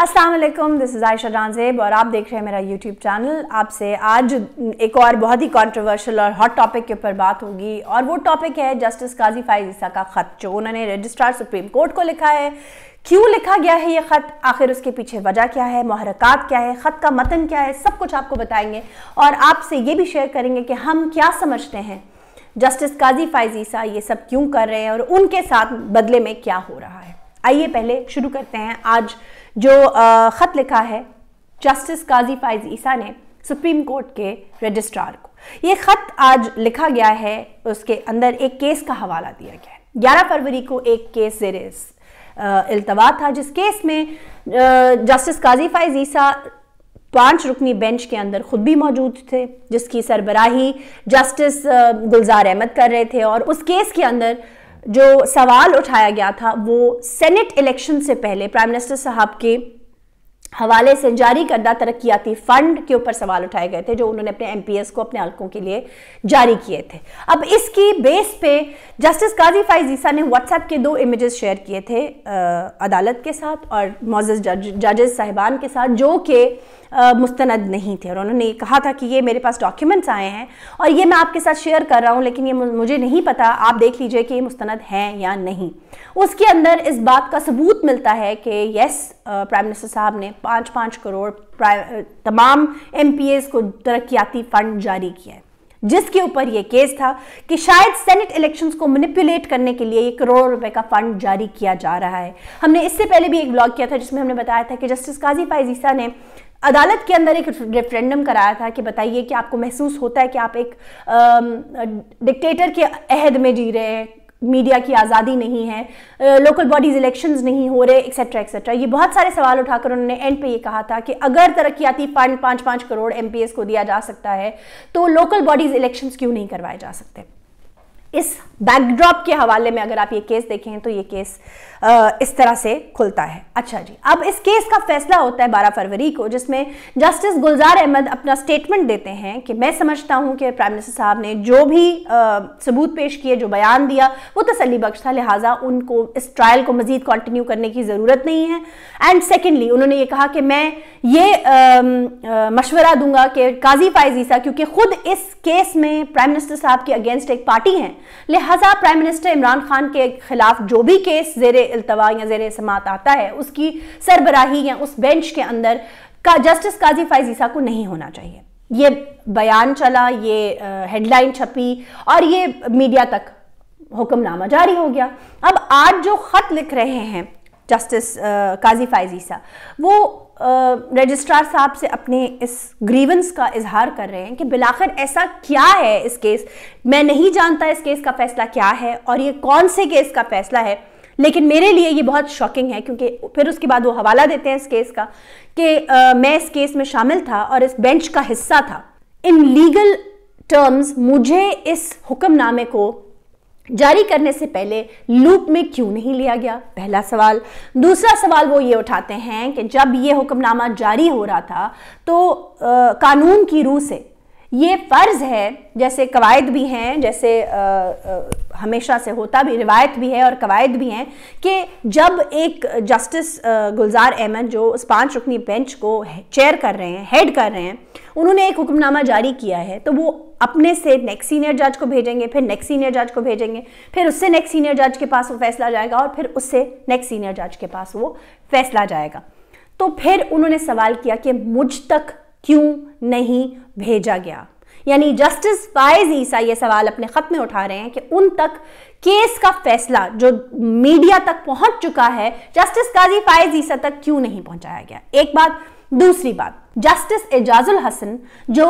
Aslam this is Ayesha Janzeb और आप देख रहे हैं मेरा यूट्यूब चैनल आपसे आज एक और बहुत ही कॉन्ट्रोवर्शल और हॉट टॉपिक के ऊपर बात होगी और वो टॉपिक है जस्टिस काजी फाइजीसा का ख़त जो उन्होंने रजिस्ट्रार सुप्रीम कोर्ट को लिखा है क्यों लिखा गया है ये ख़त आखिर उसके पीछे वजह क्या है महरकत क्या है ख़त का मतन क्या है सब कुछ आपको बताएंगे और आपसे ये भी शेयर करेंगे कि हम क्या समझते हैं जस्टिस काजी फाइजीसा ये सब क्यों कर रहे हैं और उनके साथ बदले में क्या हो रहा है आइए पहले शुरू करते हैं आज जो ख़त लिखा है जस्टिस काजी फाइज ईसा ने सुप्रीम कोर्ट के रजिस्ट्रार को यह ख़त आज लिखा गया है उसके अंदर एक केस का हवाला दिया गया है ग्यारह फरवरी को एक केस जेरेस अल्तवा था जिस केस में जस्टिस काजी फाइज ईसा पांच रुकनी बेंच के अंदर खुद भी मौजूद थे जिसकी सरबराही जस्टिस गुलजार अहमद कर रहे थे और उस केस के अंदर जो सवाल उठाया गया था वो सेनेट इलेक्शन से पहले प्राइम मिनिस्टर साहब के हवाले से जारी करदा तरक्याती फ़ंड के ऊपर सवाल उठाए गए थे जो उन्होंने अपने एमपीएस को अपने हल्कों के लिए जारी किए थे अब इसकी बेस पे जस्टिस काजी फाइजीसा ने व्हाट्सएप के दो इमेजेस शेयर किए थे आ, अदालत के साथ और मोजस जज जजेस साहिबान के साथ जो कि मुस्तंद नहीं थे और उन्होंने कहा था कि ये मेरे पास डॉक्यूमेंट्स आए हैं और ये मैं आपके साथ शेयर कर रहा हूँ लेकिन ये मुझे नहीं पता आप देख लीजिए कि ये मुस्तंद हैं या नहीं उसके अंदर इस बात का सबूत मिलता है कि येस प्राइम मिनिस्टर साहब ने पाँच पाँच करोड़ तमाम एम को तरक्याती फंड जारी किया है जिसके ऊपर यह केस था कि शायद सेनेट इलेक्शंस को मैनिपुलेट करने के लिए एक करोड़ रुपए का फंड जारी किया जा रहा है हमने इससे पहले भी एक ब्लॉग किया था जिसमें हमने बताया था कि जस्टिस काजी फाइजीसा ने अदालत के अंदर एक रेफरेंडम कराया था कि बताइए कि आपको महसूस होता है कि आप एक डिक्टेटर के अहद में जी रहे हैं मीडिया की आज़ादी नहीं है लोकल बॉडीज़ इलेक्शंस नहीं हो रहे एक्सेट्रा एक्सेट्रा ये बहुत सारे सवाल उठाकर उन्होंने एंड पे ये कहा था कि अगर तरक्याती फंड पाँच पाँच करोड़ एम को दिया जा सकता है तो लोकल बॉडीज़ इलेक्शंस क्यों नहीं करवाए जा सकते इस बैकड्रॉप के हवाले में अगर आप ये केस देखें तो ये केस आ, इस तरह से खुलता है अच्छा जी अब इस केस का फैसला होता है 12 फरवरी को जिसमें जस्टिस गुलजार अहमद अपना स्टेटमेंट देते हैं कि मैं समझता हूं कि प्राइम मिनिस्टर साहब ने जो भी आ, सबूत पेश किए जो बयान दिया वो तसली बख्श था लिहाजा उनको इस ट्रायल को मजीद कंटिन्यू करने की ज़रूरत नहीं है एंड सेकेंडली उन्होंने ये कहा कि मैं ये आ, आ, मशवरा दूंगा कि काजी फाइज ईसा क्योंकि खुद इस केस में प्राइम मिनिस्टर साहब के अगेंस्ट एक पार्टी हैं लिहाजा प्राइम मिनिस्टर इमरान खान के खिलाफ जो भी केस जेर अल्तवा या जेर समात आता है उसकी सरबराही या उस बेंच के अंदर का जस्टिस काजी फाइज ईसा को नहीं होना चाहिए ये बयान चला ये हेडलाइन छपी और ये मीडिया तक हुक्मनामा जारी हो गया अब आज जो ख़त लिख रहे हैं जस्टिस काजी फाइज ईसा वो रजिस्ट्रार साहब से अपने इस ग्रीवेंस का इजहार कर रहे हैं कि बिलाखिर ऐसा क्या है इस केस मैं नहीं जानता इस केस का फैसला क्या है और ये कौन से केस का फैसला है लेकिन मेरे लिए ये बहुत शॉकिंग है क्योंकि फिर उसके बाद वो हवाला देते हैं इस केस का कि आ, मैं इस केस में शामिल था और इस बेंच का हिस्सा था इन लीगल टर्म्स मुझे इस हुक्मनामे को जारी करने से पहले लूप में क्यों नहीं लिया गया पहला सवाल दूसरा सवाल वो ये उठाते हैं कि जब ये हुक्मनामा जारी हो रहा था तो आ, कानून की रूह से ये फ़र्ज़ है जैसे कवायद भी हैं जैसे आ, आ, हमेशा से होता भी रिवायत भी है और कवायद भी हैं कि जब एक जस्टिस गुलजार अहमद जो उस पांच रुकनी बेंच को चेयर कर रहे हैं हेड कर रहे हैं उन्होंने एक हुक्मनामा जारी किया है तो वो अपने से नेक्स्ट सीनियर जज को भेजेंगे फिर नेक्स्ट सीनियर जज को भेजेंगे फिर उससे नेक्स्ट सीनियर जज के पास वो फैसला जाएगा और फिर उससे नेक्स्ट सीनियर जज के पास वो फैसला जाएगा तो फिर उन्होंने सवाल किया कि मुझ तक क्यों नहीं भेजा गया यानी जस्टिस फायज ईसा ये सवाल अपने खत में उठा रहे हैं कि उन तक केस का फैसला जो मीडिया तक पहुंच चुका है जस्टिस काजी फायज ईसा तक क्यों नहीं पहुंचाया गया एक बात दूसरी बात जस्टिस एजाजुल हसन जो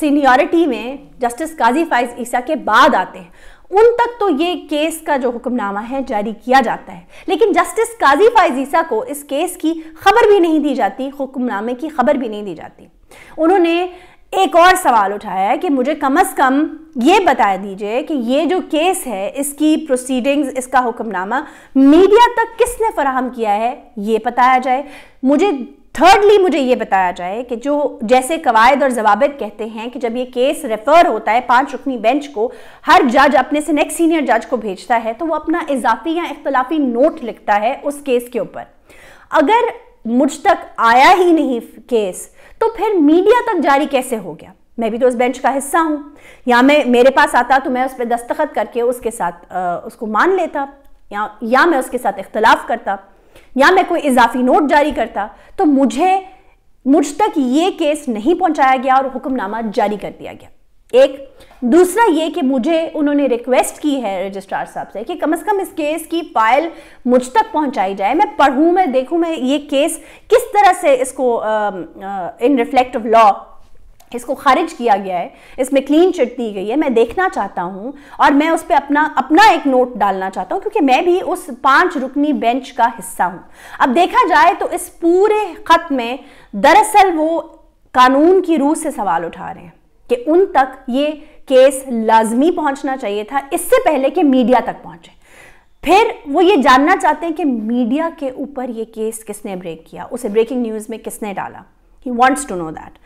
सीनियरिटी में जस्टिस काजी फायज ईसा के बाद आते हैं उन तक तो ये केस का जो हुक्मनामा है जारी किया जाता है लेकिन जस्टिस काजी ईसा को इस केस की खबर भी नहीं दी जाती हुक्मनामे की खबर भी नहीं दी जाती उन्होंने एक और सवाल उठाया है कि मुझे कम अज़ कम ये बता दीजिए कि ये जो केस है इसकी प्रोसीडिंग्स इसका हुक्मनामा मीडिया तक किसने फराहम किया है ये बताया जाए मुझे थर्डली मुझे ये बताया जाए कि जो जैसे कवायद और जवाबित कहते हैं कि जब ये केस रेफर होता है पांच रुकनी बेंच को हर जज अपने से नेक्स्ट सीनियर जज को भेजता है तो वो अपना इजाफी या इख्तलाफी नोट लिखता है उस केस के ऊपर अगर मुझ तक आया ही नहीं केस तो फिर मीडिया तक जारी कैसे हो गया मैं भी तो उस बेंच का हिस्सा हूं या मैं मेरे पास आता तो मैं उस पर दस्तखत करके उसके साथ आ, उसको मान लेता या या मैं उसके साथ इख्तलाफ करता या मैं कोई इजाफी नोट जारी करता तो मुझे मुझ तक ये केस नहीं पहुंचाया गया और हुक्मनामा जारी कर दिया गया एक दूसरा ये कि मुझे उन्होंने रिक्वेस्ट की है रजिस्ट्रार साहब से कि कम से कम इस केस की फाइल मुझ तक पहुंचाई जाए मैं पढ़ूं मैं देखूं मैं ये केस किस तरह से इसको इन रिफ्लेक्ट ऑफ लॉ इसको खारिज किया गया है इसमें क्लीन चिट दी गई है मैं देखना चाहता हूं और मैं उस पर अपना अपना एक नोट डालना चाहता हूं क्योंकि मैं भी उस पांच रुकनी बेंच का हिस्सा हूं अब देखा जाए तो इस पूरे खत में दरअसल वो कानून की रूह से सवाल उठा रहे हैं कि उन तक ये केस लाजमी पहुंचना चाहिए था इससे पहले कि मीडिया तक पहुंचे फिर वो ये जानना चाहते हैं कि मीडिया के ऊपर ये केस किसने ब्रेक किया उसे ब्रेकिंग न्यूज़ में किसने डाला he wants to know that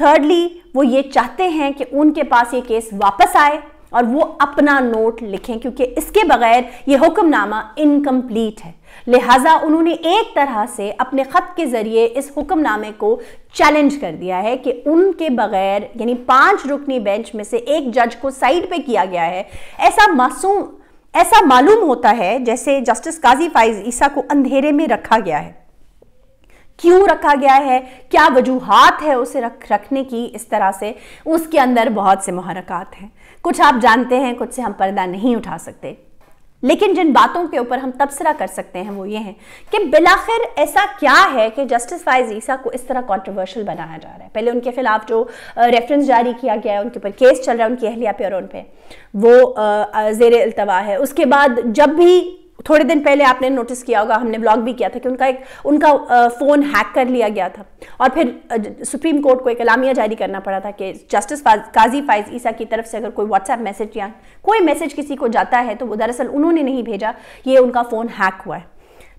thirdly वो ये चाहते हैं कि उनके पास ये केस वापस आए और वो अपना नोट लिखें क्योंकि इसके बगैर ये हुक्मनामा इनकम्प्लीट है लिहाजा उन्होंने एक तरह से अपने ख़त के ज़रिए इस हुक्मनामे को चैलेंज कर दिया है कि उनके बगैर यानी पांच रुकनी बेंच में से एक जज को साइड पे किया गया है ऐसा मासूम ऐसा मालूम होता है जैसे जस्टिस काजी फाइज ईसा को अंधेरे में रखा गया है क्यों रखा गया है क्या वजूहत है उसे रख रखने की इस तरह से उसके अंदर बहुत से मुहरक़ात हैं कुछ आप जानते हैं कुछ से हम पर्दा नहीं उठा सकते लेकिन जिन बातों के ऊपर हम तबसरा कर सकते हैं वो ये हैं कि बिलाखिर ऐसा क्या है कि जस्टिस फाइज ईसा को इस तरह कंट्रोवर्शियल बनाया जा रहा है पहले उनके खिलाफ जो रेफरेंस जारी किया गया है उनके ऊपर केस चल रहा है उनकी अहलिया पे और उन पर वो ज़ेर अल्तवा है उसके बाद जब भी थोड़े दिन पहले आपने नोटिस किया होगा हमने ब्लॉग भी किया था कि उनका एक उनका फ़ोन हैक कर लिया गया था और फिर सुप्रीम कोर्ट को एक अलामिया जारी करना पड़ा था कि जस्टिस काजी फाइज ईसा की तरफ से अगर कोई व्हाट्सएप मैसेज या कोई मैसेज किसी को जाता है तो वो दरअसल उन्होंने नहीं भेजा ये उनका फ़ोन हैक हुआ है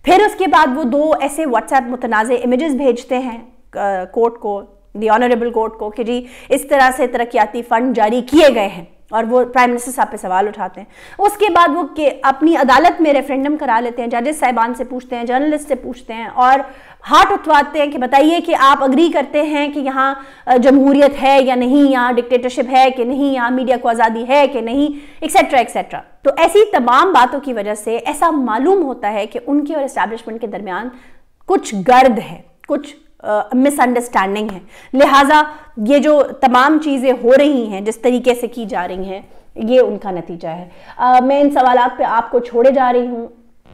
फिर उसके बाद वो दो ऐसे व्हाट्सएप मुतनाज़ इमेज़ भेजते हैं कोर्ट को दी ऑनरेबल कोर्ट को कि जी इस तरह से तरक्याती फ़ंड जारी किए गए हैं और वो प्राइम मिनिस्टर साहब पे सवाल उठाते हैं उसके बाद वो के अपनी अदालत में रेफरेंडम करा लेते हैं जजेस साहिबान से पूछते हैं जर्नलिस्ट से पूछते हैं और हाथ उठवाते हैं कि बताइए कि आप अग्री करते हैं कि यहाँ जमहूरियत है या नहीं यहाँ डिक्टेटरशिप है कि नहीं यहाँ मीडिया को आज़ादी है कि नहीं एक्सेट्रा एक्सेट्रा तो ऐसी तमाम बातों की वजह से ऐसा मालूम होता है कि उनके और इस्टेब्लिशमेंट के दरमियान कुछ गर्द है कुछ मिसअंडरस्टैंडिंग है लिहाजा ये जो तमाम चीज़ें हो रही हैं जिस तरीके से की जा रही हैं ये उनका नतीजा है आ, मैं इन सवाल पर आपको छोड़े जा रही हूँ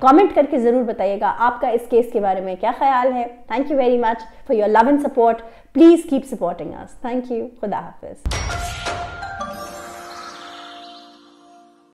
कमेंट करके ज़रूर बताइएगा आपका इस केस के बारे में क्या ख्याल है thank you very much for your love and support please keep supporting us thank you खुदा हाफिज़